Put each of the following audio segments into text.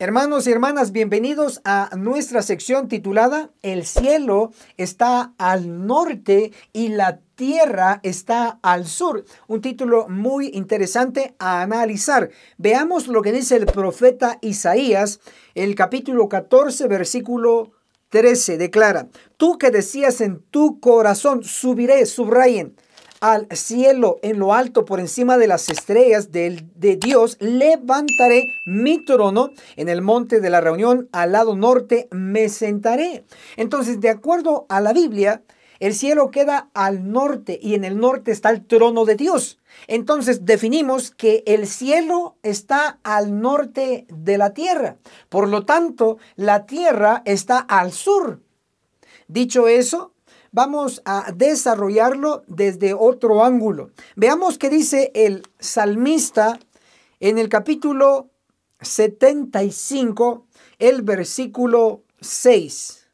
Hermanos y hermanas, bienvenidos a nuestra sección titulada El cielo está al norte y la tierra está al sur. Un título muy interesante a analizar. Veamos lo que dice el profeta Isaías, el capítulo 14, versículo 13. Declara, tú que decías en tu corazón, subiré, subrayen al cielo, en lo alto, por encima de las estrellas de, de Dios, levantaré mi trono en el monte de la reunión, al lado norte me sentaré. Entonces, de acuerdo a la Biblia, el cielo queda al norte y en el norte está el trono de Dios. Entonces definimos que el cielo está al norte de la tierra. Por lo tanto, la tierra está al sur. Dicho eso, vamos a desarrollarlo desde otro ángulo. Veamos qué dice el salmista en el capítulo 75, el versículo 6.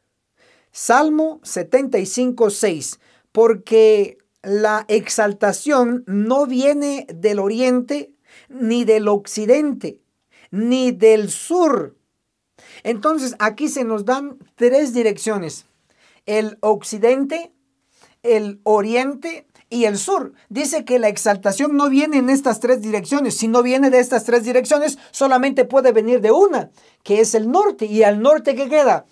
Salmo 75, 6. Porque la exaltación no viene del oriente, ni del occidente, ni del sur. Entonces aquí se nos dan tres direcciones el occidente, el oriente y el sur. Dice que la exaltación no viene en estas tres direcciones. Si no viene de estas tres direcciones, solamente puede venir de una, que es el norte. ¿Y al norte que queda?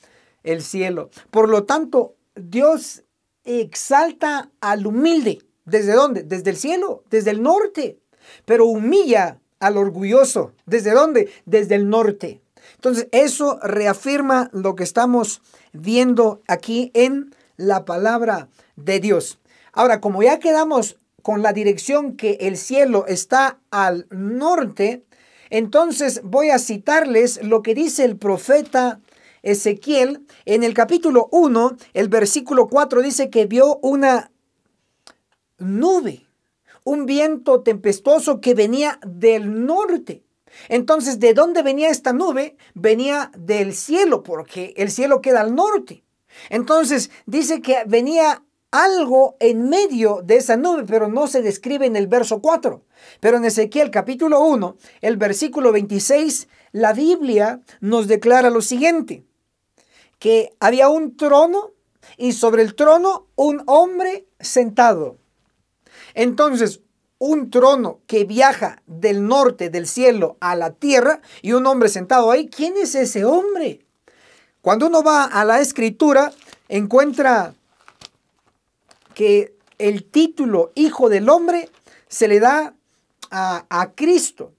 El cielo. Por lo tanto, Dios exalta al humilde. ¿Desde dónde? Desde el cielo, desde el norte. Pero humilla al orgulloso. ¿Desde dónde? Desde el norte. Entonces, eso reafirma lo que estamos viendo aquí en la palabra de Dios. Ahora, como ya quedamos con la dirección que el cielo está al norte, entonces voy a citarles lo que dice el profeta Ezequiel en el capítulo 1, el versículo 4 dice que vio una nube, un viento tempestuoso que venía del norte. Entonces, ¿de dónde venía esta nube? Venía del cielo, porque el cielo queda al norte. Entonces, dice que venía algo en medio de esa nube, pero no se describe en el verso 4. Pero en Ezequiel capítulo 1, el versículo 26, la Biblia nos declara lo siguiente, que había un trono y sobre el trono un hombre sentado. Entonces, un trono que viaja del norte del cielo a la tierra y un hombre sentado ahí. ¿Quién es ese hombre? Cuando uno va a la escritura, encuentra que el título Hijo del Hombre se le da a, Cristo.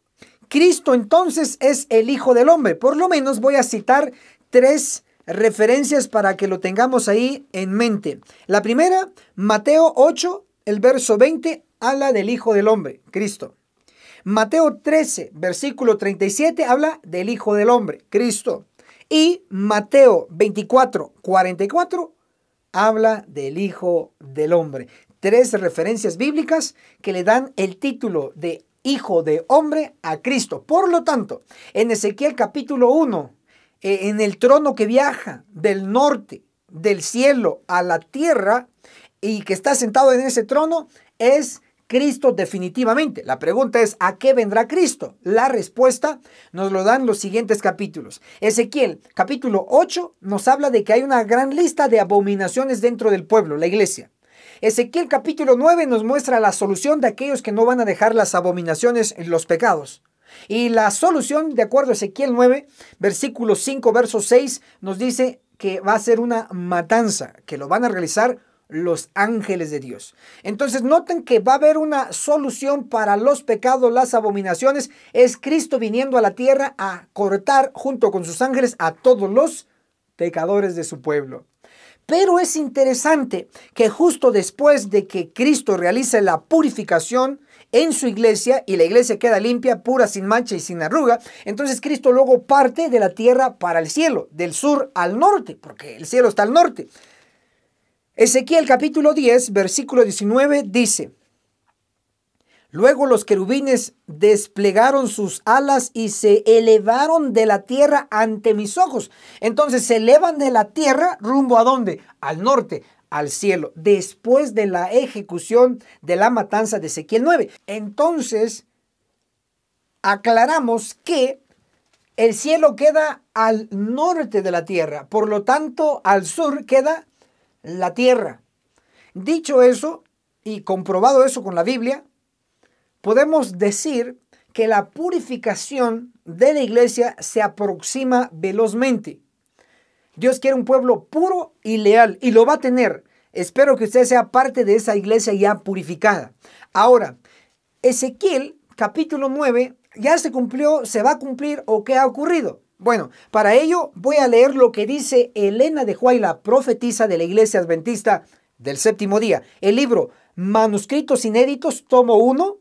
Cristo entonces es el Hijo del Hombre. Por lo menos voy a citar tres referencias para que lo tengamos ahí en mente. La primera, Mateo 8, el verso 20 habla del Hijo del Hombre, Cristo. Mateo 13, versículo 37, habla del Hijo del Hombre, Cristo. Y Mateo 24, 44, habla del Hijo del Hombre. Tres referencias bíblicas que le dan el título de Hijo de Hombre a Cristo. Por lo tanto, en Ezequiel capítulo 1, e, en el trono que viaja del norte, del cielo a la tierra, y que está sentado en ese trono, es Cristo definitivamente. La pregunta es, ¿a qué vendrá Cristo? La respuesta nos lo dan los siguientes capítulos. Ezequiel, capítulo 8, nos habla de que hay una gran lista de abominaciones dentro del pueblo, la iglesia. Ezequiel capítulo 9 nos muestra la solución de aquellos que no van a dejar las abominaciones y los pecados. Y la solución, de acuerdo a Ezequiel 9, versículo 5, verso 6, nos dice que va a ser una matanza, que lo van a realizar los ángeles de Dios. Entonces noten que va a haber una solución para los pecados, las abominaciones. Es Cristo viniendo a la tierra a cortar junto con sus ángeles a todos los pecadores de su pueblo. Pero es interesante que justo después de que Cristo realice la purificación en su iglesia y la iglesia queda limpia, pura, sin mancha y sin arruga, entonces Cristo luego parte de la tierra para el cielo, del sur al norte, porque el cielo está al norte. Ezequiel capítulo 10, versículo 19 dice, Luego los querubines desplegaron sus alas y se elevaron de la tierra ante mis ojos. Entonces se elevan de la tierra rumbo a dónde? Al norte, al cielo, después de la ejecución de la matanza de Ezequiel 9. Entonces, aclaramos que el cielo queda al norte de la tierra, por lo tanto, al sur queda la tierra. Dicho eso, y comprobado eso con la Biblia, podemos decir que la purificación de la iglesia se aproxima velozmente. Dios quiere un pueblo puro y leal y lo va a tener. Espero que usted sea parte de esa iglesia ya purificada. Ahora, Ezequiel capítulo 9 ya se cumplió, se va a cumplir o qué ha ocurrido. Bueno, para ello voy a leer lo que dice Elena de Huay, la profetisa de la Iglesia Adventista del Séptimo Día. El libro Manuscritos Inéditos, tomo 1,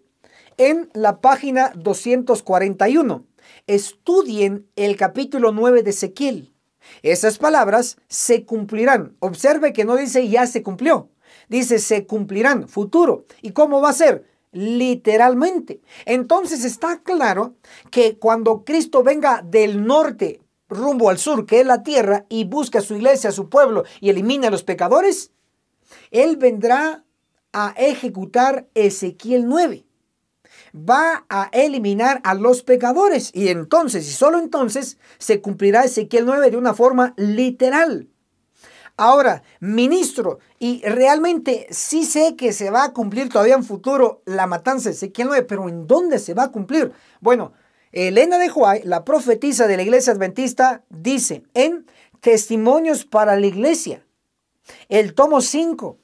en la página 241. Estudien el capítulo 9 de Ezequiel. Esas palabras se cumplirán. Observe que no dice ya se cumplió. Dice se cumplirán, futuro. ¿Y cómo va a ser? literalmente. Entonces está claro que cuando Cristo venga del norte rumbo al sur, que es la tierra, y busca a su iglesia, a su pueblo, y elimina a los pecadores, Él vendrá a ejecutar Ezequiel 9. Va a eliminar a los pecadores. Y entonces, y solo entonces, se cumplirá Ezequiel 9 de una forma literal. Ahora, ministro, y realmente sí sé que se va a cumplir todavía en futuro la matanza de Ezequiel 9, pero ¿en dónde se va a cumplir? Bueno, Elena de Huay, la profetisa de la iglesia adventista, dice en Testimonios para la Iglesia, el tomo 5,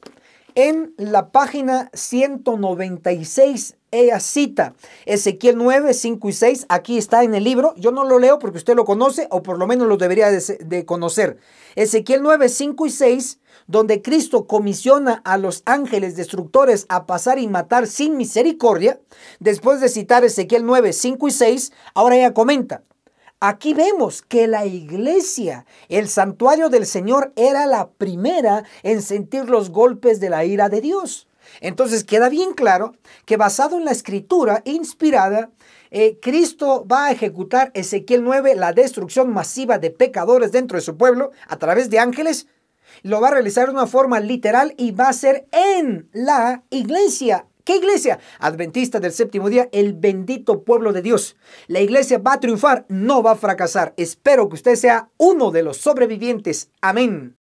en la página 196 ella cita Ezequiel 9, 5 y 6. Aquí está en el libro. Yo no lo leo porque usted lo conoce o por lo menos lo debería de, conocer. Ezequiel 9, 5 y 6, donde Cristo comisiona a los ángeles destructores a pasar y matar sin misericordia. Después de citar Ezequiel 9, 5 y 6, ahora ella comenta. Aquí vemos que la iglesia, el santuario del Señor, era la primera en sentir los golpes de la ira de Dios. Entonces queda bien claro que basado en la escritura inspirada, eh, Cristo va a ejecutar Ezequiel 9, la destrucción masiva de pecadores dentro de su pueblo a través de ángeles. Lo va a realizar de una forma literal y va a ser en la iglesia, ¿Qué iglesia? Adventista del séptimo día, el bendito pueblo de Dios. La iglesia va a triunfar, no va a fracasar. Espero que usted sea uno de los sobrevivientes. Amén.